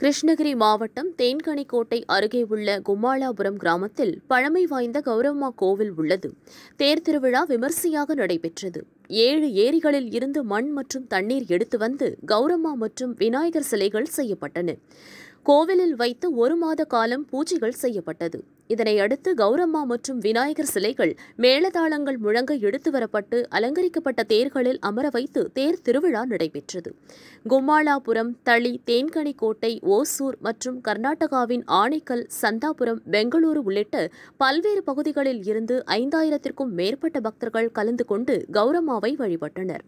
கிருஷ்ணகிரி மாவட்டம் தேன்கனிக்கோட்டை அருகே உள்ள கும்மாளாபுரம் கிராமத்தில் பழமை வாய்ந்த கௌரம்மா கோவில் உள்ளது தேர் திருவிழா விமர்சையாக நடைபெற்றது ஏழு ஏரிகளில் இருந்து மண் மற்றும் தண்ணீர் எடுத்து வந்து கௌரம்மா மற்றும் விநாயகர் சிலைகள் செய்யப்பட்டன கோவிலில் வைத்து ஒரு மாத காலம் பூஜைகள் செய்யப்பட்டது இதனையடுத்து கௌரம்மா மற்றும் விநாயகர் சிலைகள் மேளதாளங்கள் முழங்க எடுத்து வரப்பட்டு அலங்கரிக்கப்பட்ட தேர்களில் அமர வைத்து தேர் திருவிழா நடைபெற்றது கும்மாளாபுரம் தளி தேன்கனிக்கோட்டை கோட்டை ஓசூர் மற்றும் கர்நாடகாவின் ஆணைக்கல் சந்தாபுரம் பெங்களூரு உள்ளிட்ட பல்வேறு பகுதிகளில் இருந்து ஐந்தாயிரத்திற்கும் மேற்பட்ட பக்தர்கள் கலந்து கொண்டு கௌரம்மாவை வழிபட்டனர்